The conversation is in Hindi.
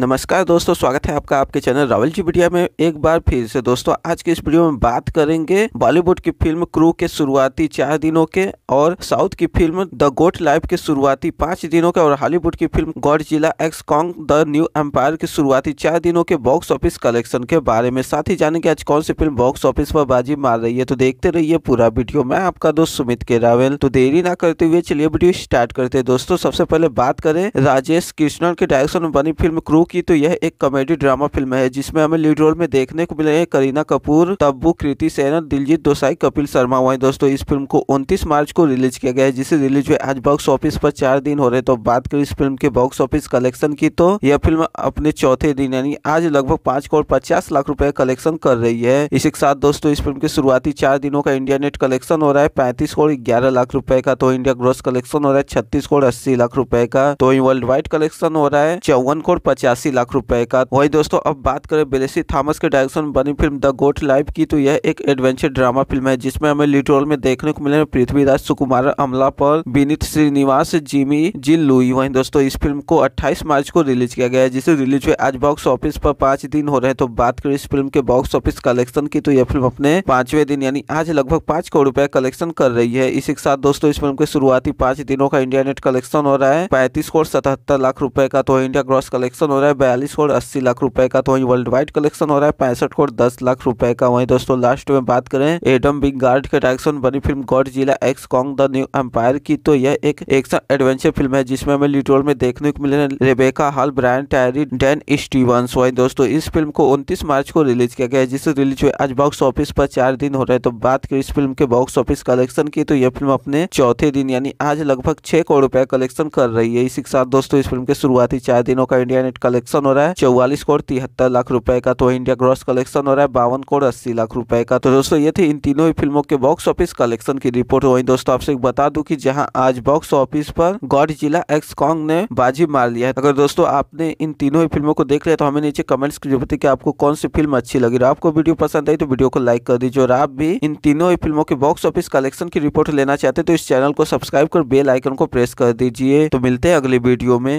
नमस्कार दोस्तों स्वागत है आपका आपके चैनल रावल जी मीडिया में एक बार फिर से दोस्तों आज के इस वीडियो में बात करेंगे बॉलीवुड की फिल्म क्रू के शुरुआती चार दिनों के और साउथ की फिल्म द गोट लाइफ के शुरुआती पांच दिनों के और हॉलीवुड की film Godzilla x Kong the new empire के शुरुआती चार दिनों के बॉक्स ऑफिस कलेक्शन के बारे में साथ ही जानेंगे आज कौन सी फिल्म बॉक्स ऑफिस पर बाजी मार रही है तो देखते रहिए पूरा वीडियो मैं आपका दोस्त सुमित के रावल तो देरी ना करते हुए चलिए वीडियो स्टार्ट करते दोस्तों सबसे पहले बात करें राजेश कृष्णन के डायरेक्शन में बनी फिल्म क्रू की तो यह एक कॉमेडी ड्रामा फिल्म है जिसमें हमें लीड रोल में देखने को मिले हैं करीना कपूर तब्बू कृति सेना दिलजीत दोसाई कपिल शर्मा हुए दोस्तों इस फिल्म को उनतीस मार्च को रिलीज किया गया है जिसे रिलीज हुए आज बॉक्स ऑफिस पर चार दिन हो रहे तो बात करें इस फिल्म के बॉक्स ऑफिस कलेक्शन की तो यह फिल्म अपने चौथे दिन यानी आज लगभग पांच करोड़ पचास लाख रुपए कलेक्शन कर रही है इसी के साथ दोस्तों इस फिल्म के शुरुआती चार दिनों का इंडिया नेट कलेक्शन हो रहा है पैंतीस करोड़ ग्यारह लाख रुपए का तो इंडिया ग्रोस कलेक्शन हो रहा है छत्तीस करोड़ अस्सी लाख रुपए का तो वर्ल्ड वाइड कलेक्शन हो रहा है चौवन करोड़ पचास बयासी लाख रुपए का वही दोस्तों अब बात करें बेलेसी थॉमस के डायरेक्शन बनी फिल्म द गोट लाइफ की तो यह एक एडवेंचर ड्रामा फिल्म है जिसमें हमें लिटोरल में देखने को मिले Prithviraj Sukumar Amala Paul Vineeth Srinivas Jimmy Jean Louis वही दोस्तों इस फिल्म को अट्ठाईस मार्च को रिलीज किया गया है जिसे रिलीज हुए आज बॉक्स ऑफिस पर पांच दिन हो रहे हैं तो बात करें इस फिल्म के बॉक्स ऑफिस कलेक्शन की तो यह फिल्म अपने पांचवे दिन यानी आज लगभग पांच करोड़ रुपए कलेक्शन कर रही है इसी के साथ दोस्तों इस फिल्म के शुरुआती पांच दिनों का इंडिया नेट कलेक्शन हो रहा है पैंतीस करोड़ सतहत्तर लाख रूपये का तो इंडिया ग्रॉस कलेक्शन हो रहा है रहा है बयालीस करोड़ अस्सी लाख रुपए का तो वही वर्ल्ड वाइड कलेक्शन हो रहा है पैंसठ करोड़ दस लाख रुपए का वही दोस्तों लास्ट में बात करें एडम बिग गार्ड के डायरेक्शन बनी film Godzilla x Kong the new empire की तो यह एक एक्शन एडवेंचर फिल्म है जिसमें हमें लीड में देखने को मिले Rebecca Hall Brian Tyree Dan Stevens वही दोस्तों इस फिल्म को उनतीस मार्च को रिलीज किया गया जिसे रिलीज हुए आज बॉक्स ऑफिस पर चार दिन हो रहे तो बात करें इस फिल्म के बॉक्स ऑफिस कलेक्शन की तो यह फिल्म अपने चौथे दिन यानी आज लगभग छह करोड़ रुपए कलेक्शन कर रही है इसी के साथ दोस्तों इस फिल्म के शुरुआती चार दिनों का इंडिया नेट कलेक्शन कलेक्शन हो रहा है चौवालीस करोड़ तिहत्तर लाख रुपए का तो इंडिया ग्रॉस कलेक्शन हो रहा है बावन करोड़ अस्सी लाख रुपए का तो दोस्तों ये थी इन तीनों ही फिल्मों के बॉक्स ऑफिस कलेक्शन की रिपोर्ट तो वही दोस्तों आपसे बता दू की जहाँ आज बॉक्स ऑफिस पर गॉड जिला एक्स कॉन्ग ने बाजी मार लिया है अगर दोस्तों आपने इन तीनों ही फिल्मों को देख लिया तो हमें नीचे कमेंट्स की जरूरत है आपको कौन सी फिल्म अच्छी लगी और आपको वीडियो पसंद आई तो वीडियो को लाइक कर दीजिए और आप भी इन तीनों ही फिल्मों के बॉक्स ऑफिस कलेक्शन की रिपोर्ट लेना चाहते तो इस चैनल को सब्सक्राइब कर बेल आइकन को प्रेस कर दीजिए तो मिलते हैं अगले वीडियो में